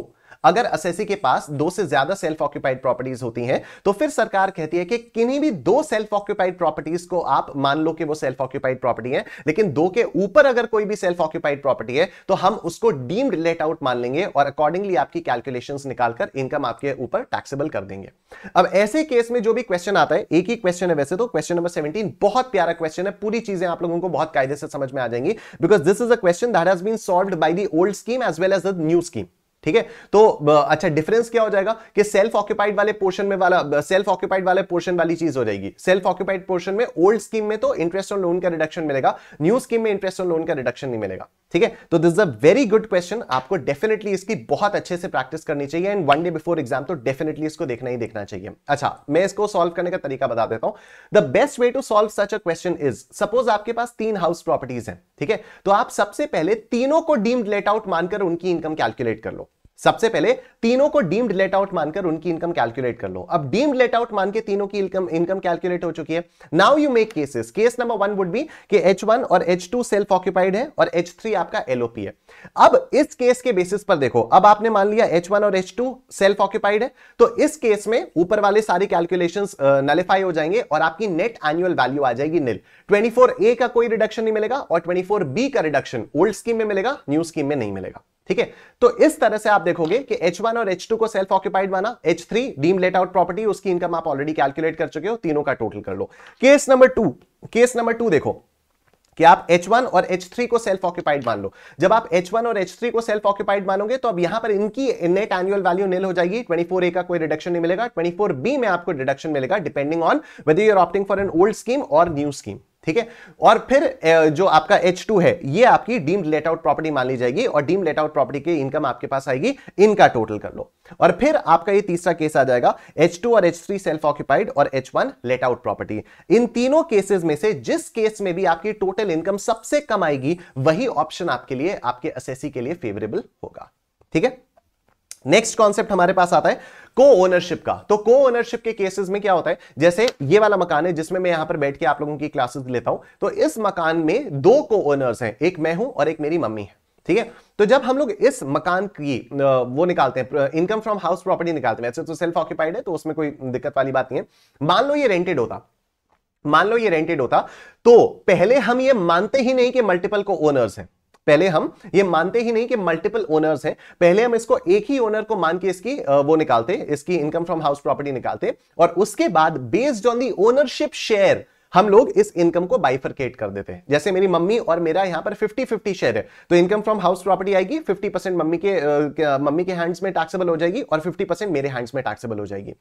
अगर असेसी के पास दो से ज्यादा सेल्फ ऑक्यूपाइड प्रॉपर्टीज होती हैं तो फिर सरकार कहती है कि किन्हीं भी दो सेल्फ ऑक्यूपाइड प्रॉपर्टीज को आप मान लो कि वो सेल्फ ऑक्यूपाइड प्रॉपर्टी है लेकिन दो के ऊपर अगर कोई भी सेल्फ ऑक्यूपाइड प्रॉपर्टी है तो हम उसको डीम्ड लेट आउट मान लेंगे और अकॉर्डिंगली आपकी कैलकुलेशन निकालकर इनकम आपके ऊपर टैक्सेबल कर देंगे अब ऐसे केस में जो भी क्वेश्चन आता है एक ही क्वेश्चन है वैसे तो क्वेश्चन नंबर सेवेंटीन बहुत प्यारा क्वेश्चन है पूरी चीजें आप लोगों को बहुत कायदे से समझ में आ जाएंगी because this is a question that has been solve by the old scheme as well as the new scheme ठीक है तो अच्छा डिफरेंस क्या हो जाएगा कि सेल्फ ऑक्यूपाइड वाले पोर्शन में वाला सेल्फ ऑक्यूपाइड वाले पोर्शन वाली चीज हो जाएगी सेल्फ ऑक्यूपाइड पोर्शन में ओल्ड स्कीम में तो इंटरेस्ट ऑन लोन का रिडक्शन मिलेगा न्यू स्कीम में इंटरेस्ट ऑन लोन का रिडक्शन नहीं मिलेगा ठीक है तो this is a very good question आपको डेफिनेटली इसकी बहुत अच्छे से प्रैक्टिस करनी चाहिए and one day before exam तो डेफिनेटली इसको देखना ही देखना चाहिए अच्छा मैं इसको सॉल्व करने का तरीका बता देता हूं the best way to solve such a question is suppose आपके पास तीन हाउस प्रॉपर्टीज है ठीक है तो आप सबसे पहले तीनों को डीम्ड लेट आउट मानकर उनकी इनकम कैलकुलेट कर लो सबसे पहले तीनों को डीम्ड लेट आउट मानकर उनकी इनकम कैलकुलेट कर लो अब डीम्ड लेट आउट मान के तीनों की इनकम इनकम कैलकुलेट हो चुकी है now you make cases case number one would be कि एच वन और एच टू सेल्फ ऑक्यूपाइड है और एच थ्री आपका एलओपी है अब इस केस के बेसिस पर देखो अब आपने मान लिया एच और एच सेल्फ ऑक्यूपाइड है तो इस केस में ऊपर वाले सारे कैलकुलेशन नलिफाई हो जाएंगे और आपकी नेट एनुअल वैल्यू आ जाएगी निल ट्वेंटी का कोई रिडक्शन नहीं मिलेगा और ट्वेंटी बी का रिडक्शन ओल्ड स्कीम में मिलेगा न्यू स्कीम में नहीं मिलेगा ठीक है तो इस तरह से आप देखोगे कि वन और टू को सेल्फ ऑक्यूपाइड माना three deem let out property उसकी इनकम आप ऑलरेडी कैलकुलेट कर चुके हो तीनों का टोटल कर लो case number two case number two देखो कि आप H1 और H3 को सेल्फ ऑक्यूपाइड मान लो जब आप H1 और H3 को सेल्फ ऑक्यूपाइड मानोगे तो अब यहां पर इनकी नेट एनुअल वैल्यू निल हो जाएगी 24 ए का कोई रिडक्शन नहीं मिलेगा 24 बी में आपको डिडक्शन मिलेगा depending on whether you're opting for an old scheme और न्यू स्कीम ठीक है और फिर जो आपका एच टू है ये आपकी डीम लेट आउट प्रॉपर्टी मान ली जाएगी और डीम लेट आउट प्रॉपर्टी की इनकम आपके पास आएगी इनका टोटल कर लो और फिर आपका ये तीसरा केस आ जाएगा एच टू और एच थ्री सेल्फ ऑक्यूपाइड और H one let out property इन तीनों केसेस में से जिस केस में भी आपकी टोटल इनकम सबसे कम आएगी वही ऑप्शन आपके लिए आपके असेसी के लिए फेवरेबल होगा ठीक है नेक्स्ट कॉन्सेप्ट हमारे पास आता है को ओनरशिप का तो को ओनरशिप के केसेस में क्या होता है जैसे ये वाला मकान है जिसमें मैं यहां पर बैठ के आप लोगों की क्लासेस लेता हूं तो इस मकान में दो को ओनर्स हैं एक मैं हूं और एक मेरी मम्मी है ठीक है तो जब हम लोग इस मकान की वो निकालते हैं इनकम फ्रॉम हाउस प्रॉपर्टी निकालते हैं तो सेल्फ ऑक्यूपाइड है तो उसमें कोई दिक्कत वाली बात नहीं है मान लो ये रेंटेड होता मान लो ये रेंटेड होता तो पहले हम ये मानते ही नहीं कि मल्टीपल को ओनर्स हैं पहले हम ये मानते ही नहीं कि मल्टीपल ओनर्स हैं पहले हम इसको एक ही ओनर को मान के इसकी वो निकालते इसकी इनकम फ्रॉम हाउस प्रॉपर्टी निकालते और उसके बाद based on the ownership share हम लोग इस इनकम को बाइफरकेट कर देते हैं जैसे मेरी मम्मी और मेरा यहां पर फिफ्टी फिफ्टी शेयर है तो इनकम फ्रॉम हाउस प्रॉपर्टी आएगी फिफ्टी परसेंट मम्मी के मम्मी के हैंड्स में टैक्सेबल हो जाएगी और फिफ्टी परसेंट मेरे हैंड्स में टैक्सेबल हो जाएगी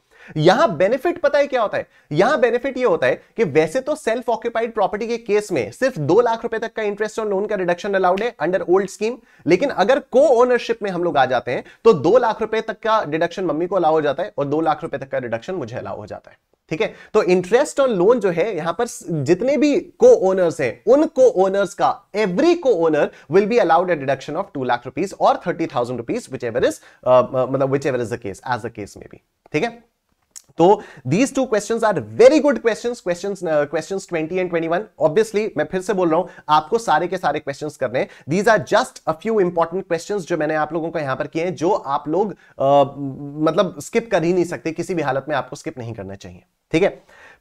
यहां बेनिफिट पता है क्या होता है यहां बेनिफिट ये होता है कि वैसे तो सेल्फ ऑक्युपाइड प्रॉपर्टी के केस में सिर्फ दो लाख रुपए तक का इंटरेस्ट और लोन का रिडक्शन अलाउड है अंडर ओल्ड स्कीम लेकिन अगर को ओनरशिप में हम लोग आ जाते हैं तो दो लाख रुपए तक का डिडक्शन मम्मी को अलाउ हो जाता है और दो लाख रुपए तक का रिडक्शन मुझे अलाउ हो जाता है ठीक है तो इंटरेस्ट ऑन लोन जो है यहां पर जितने भी को ओनर्स हैं उन को ओनर्स का every co owner will be allowed a deduction of two lakh rupees और thirty thousand rupees whichever is मतलब whichever is the case as a case में भी ठीक है तो these two questions are very good questions questions questions 20 and 21 obviously मैं फिर से बोल रहा हूं आपको सारे के सारे क्वेश्चंस करने these are just a few important questions जो मैंने आप लोगों को यहां पर किए हैं जो आप लोग uh, मतलब स्किप कर ही नहीं सकते किसी भी हालत में आपको स्किप नहीं करना चाहिए ठीक है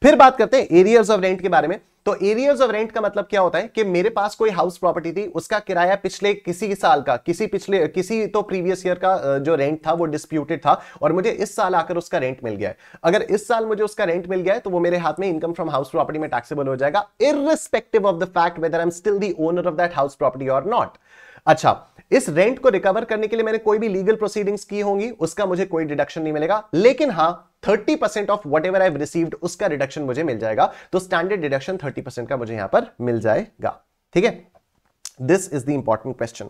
फिर बात करते हैं एरियर्स ऑफ रेंट के बारे में तो एरियर्स ऑफ रेंट का मतलब क्या होता है कि मेरे पास कोई हाउस प्रॉपर्टी थी उसका किराया पिछले किसी साल का किसी पिछले किसी तो प्रीवियस ईयर का जो रेंट था वो डिस्प्यूटेड था और मुझे इस साल आकर उसका रेंट मिल गया है अगर इस साल मुझे उसका रेंट मिल गया है तो वो मेरे हाथ में इनकम फ्रॉम हाउस प्रॉपर्टी में टैक्सेबल हो जाएगा irrespective of the fact whether I am still the owner of that house property और नॉट अच्छा इस रेंट को रिकवर करने के लिए मैंने कोई भी लीगल प्रोसीडिंग्स की होंगी उसका मुझे कोई डिडक्शन नहीं मिलेगा लेकिन हाँ thirty percent of whatever I've received उसका डिडक्शन मुझे मिल जाएगा तो स्टैंडर्ड डिडक्शन थर्टी परसेंट का मुझे यहां पर मिल जाएगा ठीक है this is the important question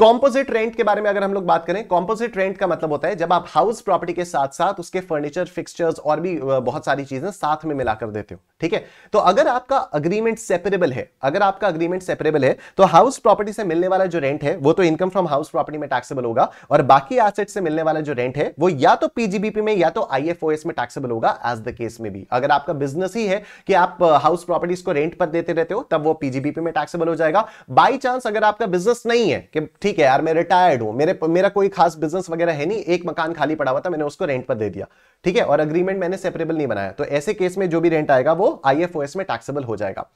composite rent के बारे में अगर हम लोग बात करें कॉम्पोजिट रेंट का मतलब होता है जब आप हाउस प्रॉपर्टी के साथ साथ उसके फर्नीचर फिक्सचर्स और भी बहुत सारी चीजें साथ में मिलाकर देते हो ठीक है तो अगर आपका अग्रीमेंट सेपरेबल है अगर आपका अग्रीमेंट सेपरेबल है तो हाउस प्रॉपर्टी से मिलने वाला जो रेंट है वो तो इनकम फ्रॉम हाउस प्रॉपर्टी में टैक्सेबल होगा और बाकी एसेट से मिलने वाला जो रेंट है वो या तो पीजीबीपी में या तो आई में टैक्सेबल होगा एज द केस में भी अगर आपका बिजनेस ही है कि आप हाउस प्रॉपर्टीज को रेंट पर देते रहते हो तब वो पीजीबीपी में टैक्सेबल हो जाएगा बाई चांस अगर आपका बिजनेस नहीं है कि ठीक है यार मैं रिटायर्ड हूं मेरे मेरा कोई खास बिजनेस वगैरह है नहीं एक मकान खाली पड़ा हुआ था मैंने उसको रेंट पर दे दिया ठीक है और अग्रीमेंट मैंने सेपरेबल नहीं बनाया तो ऐसे केस में जो भी रेंट आएगा वो आईएफओएस में टैक्सेबल हो जाएगा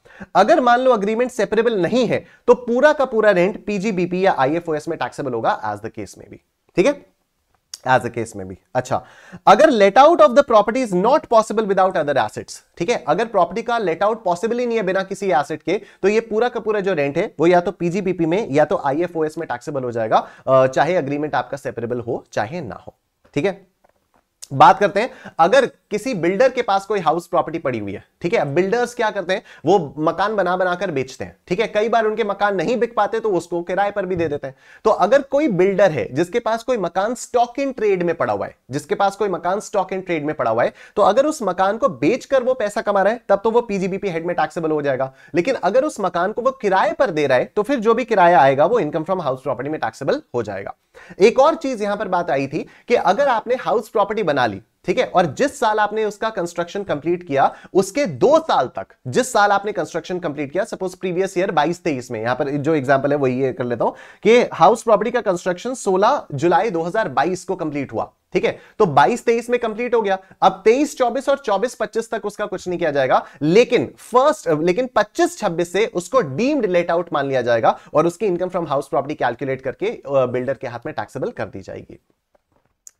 अगर मान लो अग्रीमेंट सेपरेबल नहीं है तो पूरा का पूरा रेंट पीजीबीपी या आईएफओएस में टैक्सेबल होगा एज द केस में भी ठीक है एज अ केस में भी अच्छा अगर let out of the property is not possible without other assets ठीक है अगर प्रॉपर्टी का लेट आउट पॉसिबल ही नहीं है बिना किसी एसेट के तो ये पूरा का पूरा जो रेंट है वो या तो पीजीबीपी में या तो आईएफओएस में टैक्सेबल हो जाएगा चाहे अग्रीमेंट आपका सेपरेबल हो चाहे ना हो ठीक है बात करते हैं अगर किसी बिल्डर के पास कोई हाउस प्रॉपर्टी पड़ी हुई है ठीक है बिल्डर्स क्या करते हैं वो मकान बना बनाकर बेचते हैं ठीक है कई बार उनके मकान नहीं बिक पाते तो उसको किराए पर भी दे देते हैं तो अगर कोई बिल्डर है जिसके पास कोई मकान स्टॉक इन ट्रेड में पड़ा हुआ है जिसके पास कोई मकान स्टॉक इन ट्रेड में पड़ा हुआ है तो अगर उस मकान को बेचकर वो पैसा कमा रहा है तब तो वो पीजीबीपी हेड में टैक्सेबल हो जाएगा लेकिन अगर उस मकान को वो किराए पर दे रहा है तो फिर जो भी किराया आएगा वो इनकम फ्रॉम हाउस प्रॉपर्टी में टैक्सेबल हो जाएगा एक और चीज यहां पर बात आई थी कि अगर आपने हाउस प्रॉपर्टी बना ली ठीक है और जिस साल आपने उसका कंस्ट्रक्शन कंप्लीट किया उसके दो साल तक जिस साल आपने कंस्ट्रक्शन कंप्लीट किया सपोज प्रीवियस ईयर 22 तेईस में यहां पर जो एग्जांपल है वही कर लेता हूं कि हाउस प्रॉपर्टी का कंस्ट्रक्शन 16 जुलाई 2022 को कंप्लीट हुआ ठीक है तो 22 23 में कंप्लीट हो गया अब 23 24 और 24 25 तक उसका कुछ नहीं किया जाएगा लेकिन फर्स्ट लेकिन 25 26 से उसको डीम्ड लेट आउट मान लिया जाएगा और उसकी income from house property calculate करके बिल्डर के हाथ में टैक्सेबल कर दी जाएगी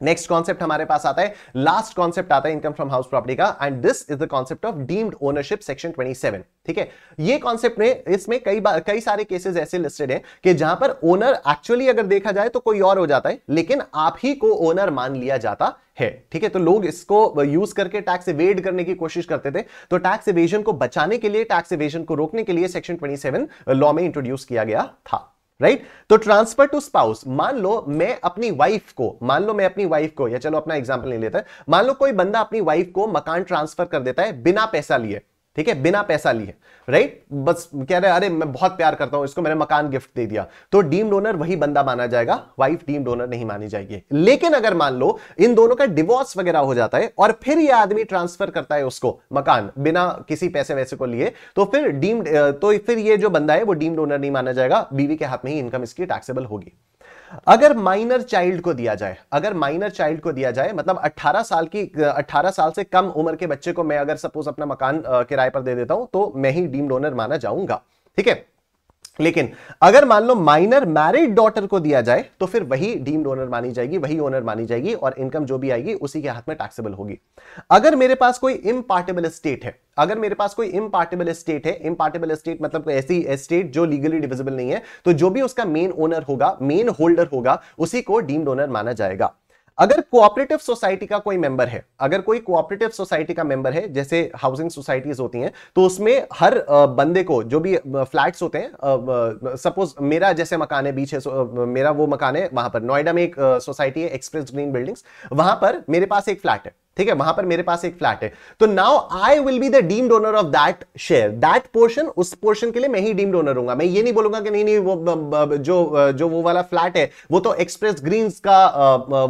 नेक्स्ट कॉन्सेप्ट हमारे पास आता है लास्ट कॉन्सेप्ट आता है इनकम फ्रॉम हाउस प्रॉपर्टी का and this is the concept of deemed ownership section 27 ठीक है ये कॉन्सेप्ट में इसमें कई बार कई सारे केसेस ऐसे लिस्टेड हैं कि जहां पर ओनर एक्चुअली अगर देखा जाए तो कोई और हो जाता है लेकिन आप ही को ओनर मान लिया जाता है ठीक है तो लोग इसको यूज करके टैक्स एवेड करने की कोशिश करते थे तो टैक्स एवेजन को बचाने के लिए टैक्स एवेजन को रोकने के लिए सेक्शन ट्वेंटी लॉ में इंट्रोड्यूस किया गया था राइट right? तो ट्रांसफर टू स्पाउस मान लो मैं अपनी वाइफ को मान लो मैं अपनी वाइफ को या चलो अपना एग्जाम्पल ले लेता है मान लो कोई बंदा अपनी वाइफ को मकान ट्रांसफर कर देता है बिना पैसा लिए ठीक है बिना पैसा लिए राइट बस कह रहे अरे मैं बहुत प्यार करता हूं इसको मैंने मकान गिफ्ट दे दिया तो डीम डोनर वही बंदा माना जाएगा वाइफ डीम डोनर नहीं मानी जाएगी लेकिन अगर मान लो इन दोनों का डिवोर्स वगैरह हो जाता है और फिर यह आदमी ट्रांसफर करता है उसको मकान बिना किसी पैसे वैसे को लिए तो फिर डीम तो फिर ये जो बंदा है वो डीम डोनर नहीं माना जाएगा बीवी के हाथ में ही इनकम इसकी टैक्सेबल होगी अगर माइनर चाइल्ड को दिया जाए अगर माइनर चाइल्ड को दिया जाए मतलब 18 साल की 18 साल से कम उम्र के बच्चे को मैं अगर सपोज अपना मकान किराए पर दे देता हूं तो मैं ही डीम डोनर माना जाऊंगा ठीक है लेकिन अगर मान लो माइनर मैरिड डॉटर को दिया जाए तो फिर वही डीम्ड ओनर मानी जाएगी वही ओनर मानी जाएगी और इनकम जो भी आएगी उसी के हाथ में टैक्सेबल होगी अगर मेरे पास कोई इम्पार्टेबल स्टेट है अगर मेरे पास कोई इम्पार्टेबल स्टेट है इम्पार्टेबल स्टेट मतलब कोई ऐसी स्टेट जो लीगली डिविजिबल नहीं है तो जो भी उसका मेन ओनर होगा मेन होल्डर होगा उसी को डीम्ड ओनर माना जाएगा अगर कोऑपरेटिव सोसाइटी का कोई मेंबर है अगर कोई कोऑपरेटिव सोसाइटी का मेंबर है जैसे हाउसिंग सोसाइटीज होती हैं तो उसमें हर बंदे को जो भी फ्लैट्स होते हैं सपोज मेरा जैसे मकान है बीच है मेरा वो मकान है वहां पर नोएडा में एक सोसाइटी है एक्सप्रेस ग्रीन बिल्डिंग्स वहां पर मेरे पास एक फ्लैट है ठीक है वहां पर मेरे पास एक फ्लैट है तो now I will be the deemed owner of that share that portion उस पोर्शन के लिए मैं ही डीम डोनर हूंगा मैं ये नहीं बोलूंगा कि नहीं नहीं वो जो जो वो वाला फ्लैट है वो तो एक्सप्रेस ग्रीन का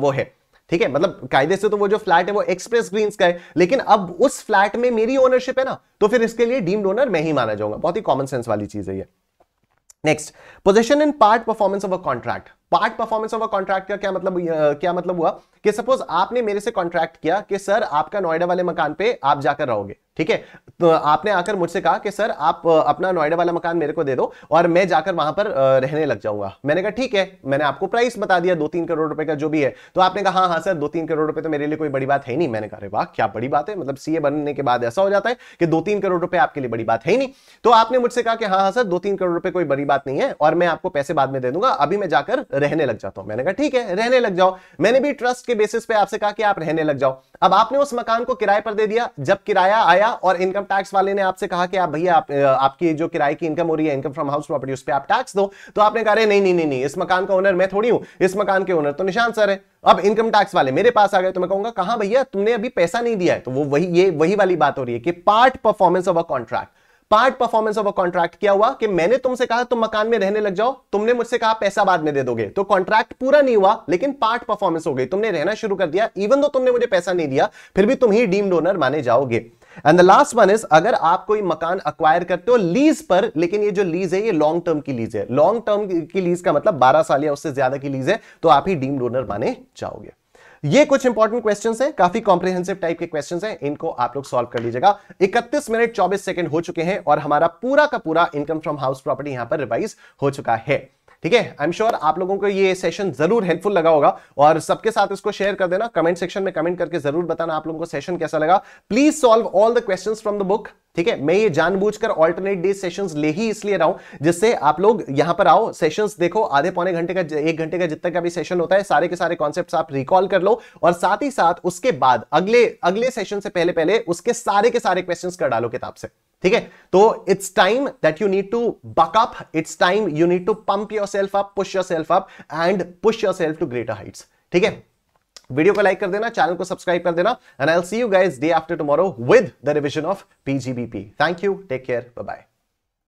वो है ठीक है मतलब कायदे से तो वो जो फ्लैट है वो एक्सप्रेस ग्रीन का है लेकिन अब उस फ्लैट में मेरी ओनरशिप है ना तो फिर इसके लिए डीम डोनर मैं ही माना जाऊंगा बहुत ही कॉमन सेंस वाली चीज है ये next position in part performance of a contract part performance of a contract का क्या मतलब क्या मतलब हुआ कि सपोज आपने मेरे से कॉन्ट्रैक्ट किया कि सर आपका नोएडा वाले मकान पे आप जाकर रहोगे ठीक है तो आपने आकर मुझसे कहा कि सर आप अपना नोएडा वाला मकान मेरे को दे दो और मैं जाकर वहां पर रहने लग जाऊंगा मैंने कहा ठीक है मैंने आपको प्राइस बता दिया दो तीन करोड़ रुपए का जो भी है तो आपने कहा हाँ हाँ सर दो तीन करोड़ रुपए तो मेरे लिए कोई बड़ी बात है नहीं मैंने कहा वाह क्या बड़ी बात है मतलब सीए बनने के बाद ऐसा हो जाता है कि दो तीन करोड़ रुपए आपके लिए बड़ी बात है ही नहीं तो आपने मुझसे कहा कि हाँ हाँ सर दो तीन करोड़ रुपए कोई बड़ी बात नहीं है और मैं आपको पैसे बाद में दे दूंगा अभी मैं जाकर रहने लग जाता हूं मैंने कहा ठीक है रहने लग जाओ मैंने भी ट्रस्ट के बेसिस पे आपसे कहा कि आप रहने लग जाओ अब आपने उस मकान को किराए पर दे दिया जब किराया आया और इनकम टैक्स वाले ने आपसे कहा कि आप भैया आप, आपकी जो किराए की इनकम हो रही है इनकम फ्रॉम हाउस प्रॉपर्टी उस पर आप टैक्स दो तो आपने कहा नहीं नहीं नहीं इस मकान का ओनर मैं थोड़ी हूं इस मकान के ओनर तो निशान सर है अब इनकम टैक्स वाले मेरे पास आ गए तो मैं कहूंगा कहा भैया तुमने अभी पैसा नहीं दिया है तो वो वही ये वही वाली बात हो रही है कि part performance of a contract part performance of a contract क्या हुआ कि मैंने तुमसे कहा तुम मकान में रहने लग जाओ तुमने मुझसे कहा पैसा बाद में दे दोगे तो कॉन्ट्रैक्ट पूरा नहीं हुआ लेकिन पार्ट परफॉर्मेंस हो गई तुमने रहना शुरू कर दिया इवन दो तुमने मुझे पैसा नहीं दिया फिर भी तुम ही डीम डोनर माने जाओगे and the last one is अगर आप कोई मकान अक्वायर करते हो लीज पर लेकिन ये जो लीज है ये लॉन्ग टर्म की लीज है लॉन्ग टर्म की लीज का मतलब 12 साल या उससे ज्यादा की लीज है तो आप ही डीम डोनर माने जाओगे ये कुछ इंपॉर्टेंट क्वेश्चन है काफी कॉम्प्रिहेंसिव टाइप के क्वेश्चन है इनको आप लोग सॉल्व कर लीजिएगा इकतीस मिनट चौबीस सेकंड हो चुके हैं और हमारा पूरा का पूरा इनकम फ्रॉम हाउस प्रॉपर्टी यहां पर रिवाइज हो चुका है ठीक है आई एम श्योर आप लोगों को ये सेशन जरूर हेल्पफुल लगा होगा और सबके साथ इसको शेयर कर देना कमेंट सेक्शन में कमेंट करके जरूर बताना आप लोगों को सेशन कैसा लगा please solve all the questions from the book ठीक है मैं ये जानबूझकर अल्टरनेट डे सेशंस ले ही इसलिए रहा हूं जिससे आप लोग यहां पर आओ सेशंस देखो आधे पौने घंटे का एक घंटे का जितना का भी सेशन होता है सारे के सारे कॉन्सेप्ट आप रिकॉल कर लो और साथ ही साथ उसके बाद अगले अगले सेशन से पहले पहले उसके सारे के सारे क्वेश्चन कर डालो किताब से ठीक है तो it's time that you need to buck up it's time you need to pump yourself up push yourself up and push yourself to greater heights ठीक है वीडियो को लाइक कर देना चैनल को सब्सक्राइब कर देना and I see you guys day after tomorrow with the revision of PGBP thank you take care bye bye